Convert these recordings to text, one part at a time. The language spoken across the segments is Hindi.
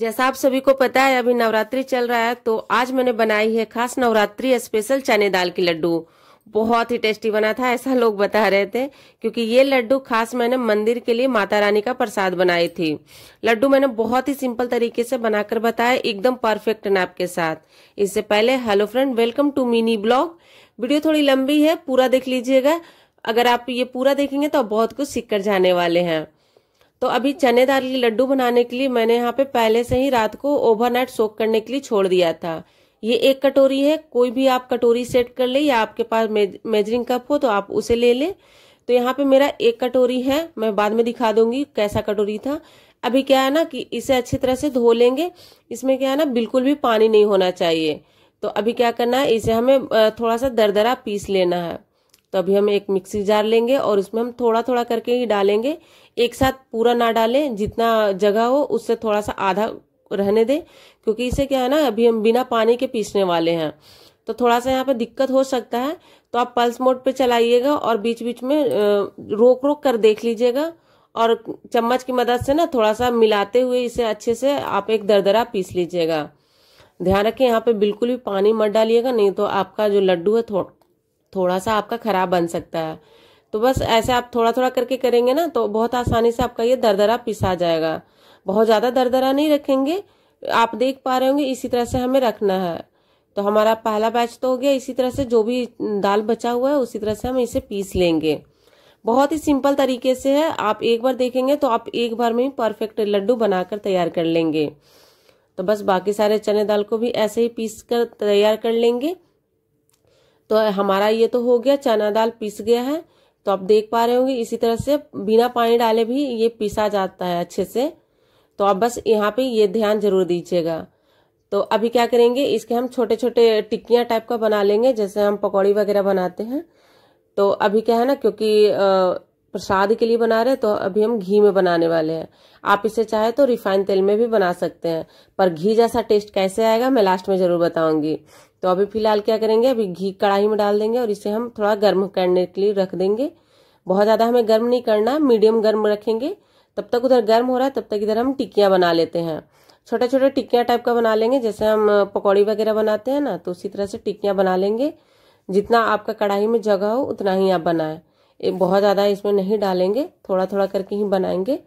जैसा आप सभी को पता है अभी नवरात्रि चल रहा है तो आज मैंने बनाई है खास नवरात्रि स्पेशल चने दाल की लड्डू बहुत ही टेस्टी बना था ऐसा लोग बता रहे थे क्योंकि ये लड्डू खास मैंने मंदिर के लिए माता रानी का प्रसाद बनाई थी लड्डू मैंने बहुत ही सिंपल तरीके से बनाकर बताया एकदम परफेक्ट नाप के साथ इससे पहले hello friend welcome to mini blog video थोड़ी लंबी है पूरा देख लीजिएगा अगर आप ये पूरा देखेंगे तो बहुत कुछ सीख कर जाने वाले हैं तो अभी चने दाल के लड्डू बनाने के लिए मैंने यहाँ पे पहले से ही रात को ओवरनाइट सोक करने के लिए छोड़ दिया था ये एक कटोरी है कोई भी आप कटोरी सेट कर ले या आपके पास मेजरिंग कप हो तो आप उसे ले लें तो यहाँ पे मेरा एक कटोरी है मैं बाद में दिखा दूंगी कैसा कटोरी था अभी क्या है ना कि इसे अच्छी तरह से धो लेंगे इसमें क्या है ना बिल्कुल भी पानी नहीं होना चाहिए तो अभी क्या करना है इसे हमें थोड़ा सा दरदरा पीस लेना है तो अभी हम एक मिक्सी जार लेंगे और उसमें हम थोड़ा थोड़ा करके ही डालेंगे एक साथ पूरा ना डालें जितना जगह हो उससे थोड़ा सा आधा रहने दें क्योंकि इसे क्या है ना अभी हम बिना पानी के पीसने वाले हैं तो थोड़ा सा यहाँ पर दिक्कत हो सकता है तो आप पल्स मोड पे चलाइएगा और बीच बीच में रोक रोक कर देख लीजिएगा और चम्मच की मदद से ना थोड़ा सा मिलाते हुए इसे अच्छे से आप एक दरदरा पीस लीजिएगा ध्यान रखें यहाँ पे बिल्कुल भी पानी मत डालिएगा नहीं तो आपका जो लड्डू है थोड़ा सा आपका ख़राब बन सकता है तो बस ऐसे आप थोड़ा थोड़ा करके करेंगे ना तो बहुत आसानी से आपका ये दरदरा पिसा जाएगा बहुत ज़्यादा दरदरा नहीं रखेंगे आप देख पा रहे होंगे इसी तरह से हमें रखना है तो हमारा पहला बैच तो हो गया इसी तरह से जो भी दाल बचा हुआ है उसी तरह से हम इसे पीस लेंगे बहुत ही सिंपल तरीके से है आप एक बार देखेंगे तो आप एक बार में ही परफेक्ट लड्डू बनाकर तैयार कर लेंगे तो बस बाकी सारे चने दाल को भी ऐसे ही पीस कर तैयार कर लेंगे तो हमारा ये तो हो गया चना दाल पीस गया है तो आप देख पा रहे होंगे इसी तरह से बिना पानी डाले भी ये पीसा जाता है अच्छे से तो आप बस यहाँ पे ये ध्यान जरूर दीजिएगा तो अभी क्या करेंगे इसके हम छोटे छोटे टिक्कियां टाइप का बना लेंगे जैसे हम पकौड़ी वगैरह बनाते हैं तो अभी क्या है ना क्योंकि प्रसाद के लिए बना रहे तो अभी हम घी में बनाने वाले हैं आप इसे चाहे तो रिफाइन तेल में भी बना सकते हैं पर घी जैसा टेस्ट कैसे आएगा मैं लास्ट में ज़रूर बताऊंगी तो अभी फिलहाल क्या करेंगे अभी घी कढ़ाई में डाल देंगे और इसे हम थोड़ा गर्म करने के लिए रख देंगे बहुत ज़्यादा हमें गर्म नहीं करना मीडियम गर्म रखेंगे तब तक उधर गर्म हो रहा है तब तक इधर हम टिक्कियां बना लेते हैं छोटे छोटे टिक्कियाँ टाइप का बना लेंगे जैसे हम पकौड़ी वगैरह बनाते हैं ना तो उसी तरह से टिक्कियाँ बना लेंगे जितना आपका कढ़ाई में जगह हो उतना ही आप बनाएं बहुत ज़्यादा इसमें नहीं डालेंगे थोड़ा थोड़ा करके ही बनाएंगे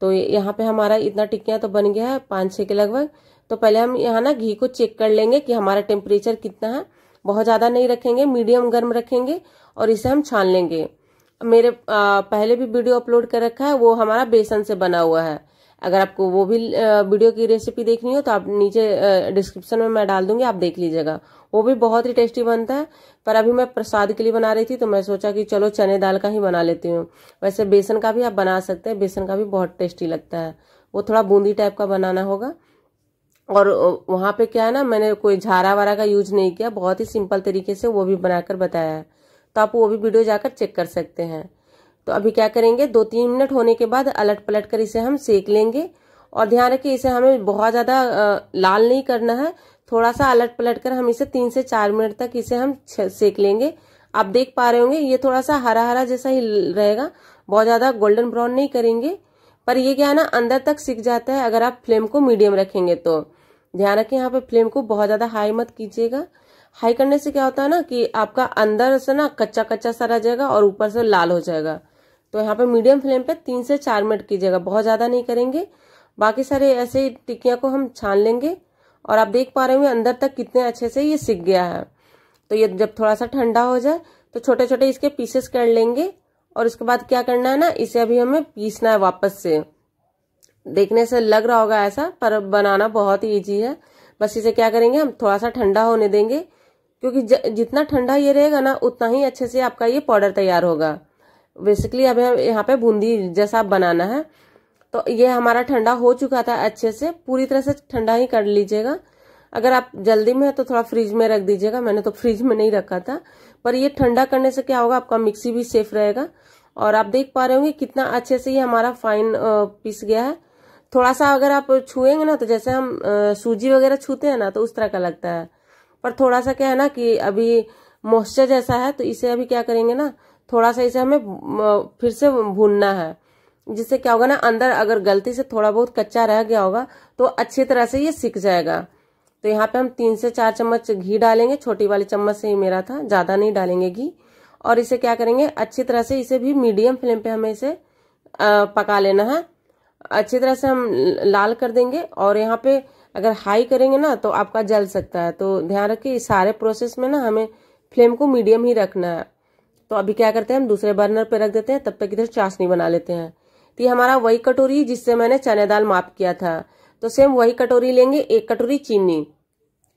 तो यहाँ पे हमारा इतना टिक्किया तो बन गया है पाँच छः के लगभग तो पहले हम यहाँ ना घी को चेक कर लेंगे कि हमारा टेम्परेचर कितना है बहुत ज़्यादा नहीं रखेंगे मीडियम गर्म रखेंगे और इसे हम छान लेंगे मेरे आ, पहले भी वीडियो अपलोड कर रखा है वो हमारा बेसन से बना हुआ है अगर आपको वो भी वीडियो की रेसिपी देखनी हो तो आप नीचे डिस्क्रिप्शन में मैं डाल दूंगी आप देख लीजिएगा वो भी बहुत ही टेस्टी बनता है पर अभी मैं प्रसाद के लिए बना रही थी तो मैं सोचा कि चलो चने दाल का ही बना लेती हूँ वैसे बेसन का भी आप बना सकते हैं बेसन का भी बहुत टेस्टी लगता है वो थोड़ा बूंदी टाइप का बनाना होगा और वहाँ पे क्या है ना मैंने कोई झारा वारा का यूज नहीं किया बहुत ही सिंपल तरीके से वो भी बनाकर बताया है तो आप वो भी वीडियो जाकर चेक कर सकते हैं तो अभी क्या करेंगे दो तीन मिनट होने के बाद अलट पलट कर इसे हम सेक लेंगे और ध्यान रखिए इसे हमें बहुत ज़्यादा लाल नहीं करना है थोड़ा सा अलट पलट कर हम इसे तीन से चार मिनट तक इसे हम सेक लेंगे आप देख पा रहे होंगे ये थोड़ा सा हरा हरा जैसा ही रहेगा बहुत ज़्यादा गोल्डन ब्राउन नहीं करेंगे पर ये क्या है ना अंदर तक सीख जाता है अगर आप फ्लेम को मीडियम रखेंगे तो ध्यान रखें यहाँ पे फ्लेम को बहुत ज़्यादा हाई मत कीजिएगा हाई करने से क्या होता है ना कि आपका अंदर से ना कच्चा कच्चा सा रह जाएगा और ऊपर से लाल हो जाएगा तो यहाँ पे मीडियम फ्लेम पे तीन से चार मिनट कीजिएगा बहुत ज़्यादा नहीं करेंगे बाकी सारे ऐसे टिक्कियां को हम छान लेंगे और आप देख पा रहे होंगे अंदर तक कितने अच्छे से ये सीख गया है तो ये जब थोड़ा सा ठंडा हो जाए तो छोटे छोटे इसके पीसेस कर लेंगे और उसके बाद क्या करना है ना इसे अभी हमें पीसना है वापस से देखने से लग रहा होगा ऐसा पर बनाना बहुत ही ईजी है बस इसे क्या करेंगे हम थोड़ा सा ठंडा होने देंगे क्योंकि ज, जितना ठंडा ये रहेगा ना उतना ही अच्छे से आपका ये पाउडर तैयार होगा बेसिकली अभी हम यहाँ पे बूंदी जैसा आप बनाना है तो ये हमारा ठंडा हो चुका था अच्छे से पूरी तरह से ठंडा ही कर लीजिएगा अगर आप जल्दी में है तो थोड़ा फ्रिज में रख दीजिएगा मैंने तो फ्रिज में नहीं रखा था पर ये ठंडा करने से क्या होगा आपका मिक्सी भी सेफ रहेगा और आप देख पा रहे होंगे कितना अच्छे से ये हमारा फाइन पीस गया है थोड़ा सा अगर आप छुएंगे ना तो जैसे हम सूजी वगैरह छूते हैं ना तो उस तरह का लगता है पर थोड़ा सा क्या है ना कि अभी मॉइस्चर जैसा है तो इसे अभी क्या करेंगे ना थोड़ा सा इसे हमें फिर से भूनना है जिससे क्या होगा ना अंदर अगर गलती से थोड़ा बहुत कच्चा रह गया होगा तो अच्छी तरह से ये सीख जाएगा तो यहाँ पे हम तीन से चार चम्मच घी डालेंगे छोटी वाली चम्मच से ही मेरा था ज़्यादा नहीं डालेंगे घी और इसे क्या करेंगे अच्छी तरह से इसे भी मीडियम फ्लेम पे हमें इसे पका लेना है अच्छी तरह से हम लाल कर देंगे और यहाँ पे अगर हाई करेंगे ना तो आपका जल सकता है तो ध्यान रखिए इस सारे प्रोसेस में ना हमें फ्लेम को मीडियम ही रखना है तो अभी क्या करते हैं हम दूसरे बर्नर पे रख देते हैं तब तक इधर चाशनी बना लेते हैं तो ये हमारा वही कटोरी जिससे मैंने चने दाल माप किया था तो सेम वही कटोरी लेंगे एक कटोरी चीनी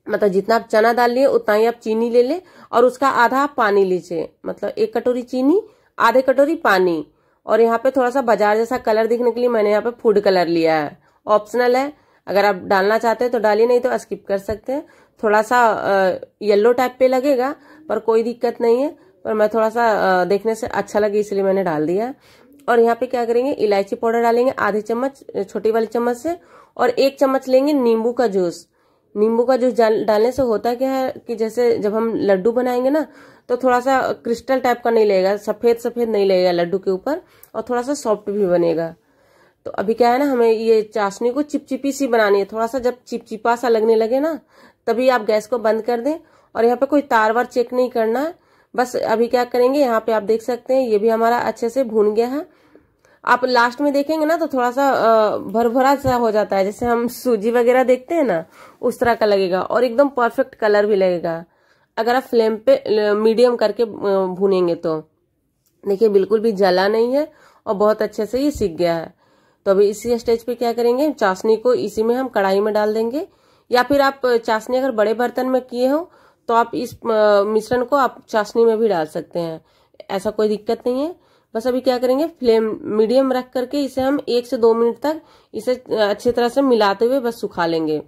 मतलब जितना आप चना दाल लिए उतना ही आप चीनी ले लें और उसका आधा आप पानी लीजिए मतलब एक कटोरी चीनी आधे कटोरी पानी और यहाँ पे थोड़ा सा बाजार जैसा कलर दिखने के लिए मैंने यहाँ पे फूड कलर लिया है ऑप्शनल है अगर आप डालना चाहते हैं तो डालिए नहीं तो स्किप कर सकते हैं थोड़ा सा येलो टाइप पे लगेगा पर कोई दिक्कत नहीं है पर मैं थोड़ा सा देखने से अच्छा लगे इसलिए मैंने डाल दिया और यहाँ पे क्या करेंगे इलायची पाउडर डालेंगे आधे चम्मच छोटी वाली चम्मच से और एक चम्मच लेंगे नींबू का जूस नींबू का जूस डालने से होता क्या है कि जैसे जब हम लड्डू बनाएंगे ना तो थोड़ा सा क्रिस्टल टाइप का नहीं लगेगा सफेद सफेद नहीं लगेगा लड्डू के ऊपर और थोड़ा सा सॉफ्ट भी बनेगा तो अभी क्या है ना हमें ये चाशनी को चिपचिपी सी बनानी है थोड़ा सा जब चिपचिपा सा लगने लगे ना तभी आप गैस को बंद कर दें और यहाँ पे कोई तार वार चेक नहीं करना है बस अभी क्या करेंगे यहाँ पे आप देख सकते हैं ये भी हमारा अच्छे से भून गया है आप लास्ट में देखेंगे ना तो थोड़ा सा भर भरा सा हो जाता है जैसे हम सूजी वगैरह देखते हैं ना उस तरह का लगेगा और एकदम परफेक्ट कलर भी लगेगा अगर आप फ्लेम पे मीडियम करके भूनेंगे तो देखिए बिल्कुल भी जला नहीं है और बहुत अच्छे से ये सीख गया है तो अभी इसी स्टेज पे क्या करेंगे चाशनी को इसी में हम कढ़ाई में डाल देंगे या फिर आप चाशनी अगर बड़े बर्तन में किए हो तो आप इस मिश्रण को आप चाशनी में भी डाल सकते हैं ऐसा कोई दिक्कत नहीं है बस अभी क्या करेंगे फ्लेम मीडियम रख करके इसे हम एक से दो मिनट तक इसे अच्छी तरह से मिलाते हुए बस सुखा लेंगे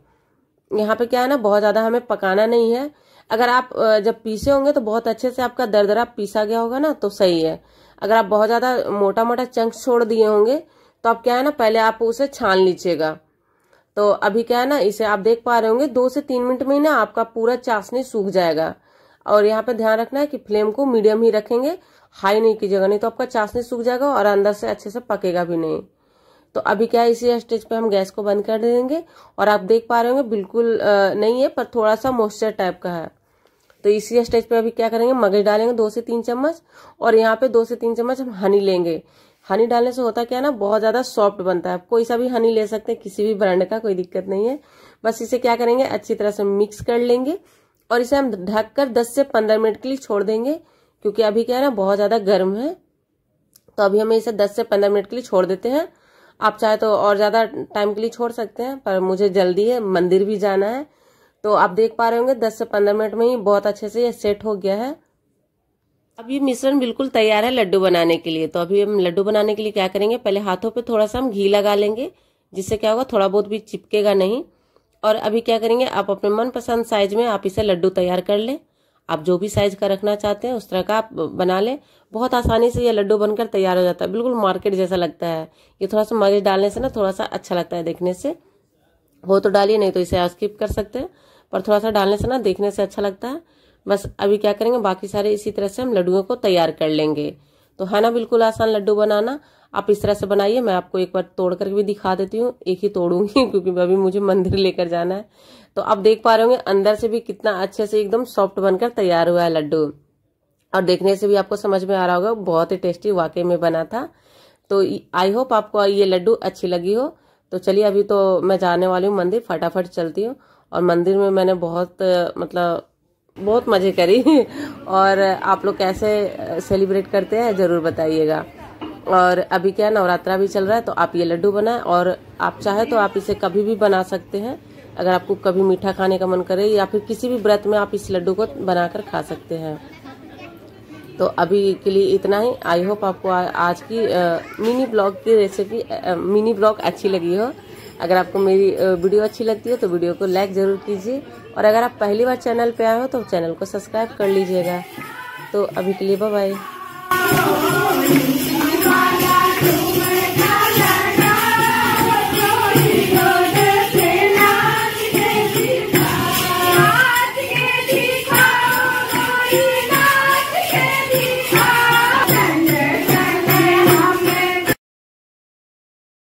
यहाँ पे क्या है ना बहुत ज़्यादा हमें पकाना नहीं है अगर आप जब पीसे होंगे तो बहुत अच्छे से आपका दरदरा पीसा गया होगा ना तो सही है अगर आप बहुत ज़्यादा मोटा मोटा चंक छोड़ दिए होंगे तो आप क्या है ना पहले आप उसे छान लीजिएगा तो अभी क्या है ना इसे आप देख पा रहे होंगे दो से तीन मिनट में ना आपका पूरा चाशनी सूख जाएगा और यहाँ पे ध्यान रखना है कि फ्लेम को मीडियम ही रखेंगे हाई नहीं कीजिएगा नहीं तो आपका चाशनी सूख जाएगा और अंदर से अच्छे से पकेगा भी नहीं तो अभी क्या इसी स्टेज पे हम गैस को बंद कर देंगे और आप देख पा रहे होंगे बिल्कुल नहीं है पर थोड़ा सा मॉइस्चर टाइप का है तो इसी स्टेज पे अभी क्या करेंगे मगज डालेंगे दो से तीन चम्मच और यहाँ पे दो से तीन चम्मच हम हनी लेंगे हनी डालने से होता क्या है ना बहुत ज़्यादा सॉफ्ट बनता है आप कोई सा भी हनी ले सकते हैं किसी भी ब्रांड का कोई दिक्कत नहीं है बस इसे क्या करेंगे अच्छी तरह से मिक्स कर लेंगे और इसे हम ढक कर दस से पंद्रह मिनट के लिए छोड़ देंगे क्योंकि अभी क्या है ना बहुत ज़्यादा गर्म है तो अभी हमें इसे दस से पंद्रह मिनट के लिए छोड़ देते हैं आप चाहे तो और ज़्यादा टाइम के लिए छोड़ सकते हैं पर मुझे जल्दी है मंदिर भी जाना है तो आप देख पा रहे होंगे दस से पंद्रह मिनट में ही बहुत अच्छे से ये सेट हो गया है अब ये मिश्रण बिल्कुल तैयार है लड्डू बनाने के लिए तो अभी हम लड्डू बनाने के लिए क्या करेंगे पहले हाथों पे थोड़ा सा हम घी लगा लेंगे जिससे क्या होगा थोड़ा बहुत भी चिपकेगा नहीं और अभी क्या करेंगे आप अपने मनपसंद साइज में आप इसे लड्डू तैयार कर लें आप जो भी साइज का रखना चाहते हैं उस तरह का आप बना लें बहुत आसानी से यह लड्डू बनकर तैयार हो जाता है बिल्कुल मार्केट जैसा लगता है ये थोड़ा सा मरीज डालने से ना थोड़ा सा अच्छा लगता है देखने से वो तो डालिए नहीं तो इसे आप स्किप कर सकते हैं पर थोड़ा सा डालने से ना देखने से अच्छा लगता है बस अभी क्या करेंगे बाकी सारे इसी तरह से हम लड्डुओं को तैयार कर लेंगे तो है ना बिल्कुल आसान लड्डू बनाना आप इस तरह से बनाइए मैं आपको एक बार तोड़ करके भी दिखा देती हूँ एक ही तोड़ूंगी क्योंकि अभी मुझे मंदिर लेकर जाना है तो आप देख पा रहे होंगे अंदर से भी कितना अच्छे से एकदम सॉफ्ट बनकर तैयार हुआ है लड्डू और देखने से भी आपको समझ में आ रहा होगा बहुत ही टेस्टी वाकई में बना था तो आई होप आपको ये लड्डू अच्छी लगी हो तो चलिए अभी तो मैं जाने वाली हूँ मंदिर फटाफट चलती हूँ और मंदिर में मैंने बहुत मतलब बहुत मज़े करी और आप लोग कैसे सेलिब्रेट करते हैं ज़रूर बताइएगा और अभी क्या नवरात्रा भी चल रहा है तो आप ये लड्डू बनाए और आप चाहे तो आप इसे कभी भी बना सकते हैं अगर आपको कभी मीठा खाने का मन करे या फिर किसी भी व्रत में आप इस लड्डू को बनाकर खा सकते हैं तो अभी के लिए इतना ही आई होप आपको आ, आज की आ, मिनी ब्लॉग की रेसिपी मिनी ब्लॉग अच्छी लगी हो अगर आपको मेरी वीडियो अच्छी लगती है तो वीडियो को लाइक ज़रूर कीजिए और अगर आप पहली बार चैनल पे आए हो तो चैनल को सब्सक्राइब कर लीजिएगा तो अभी के लिए बाय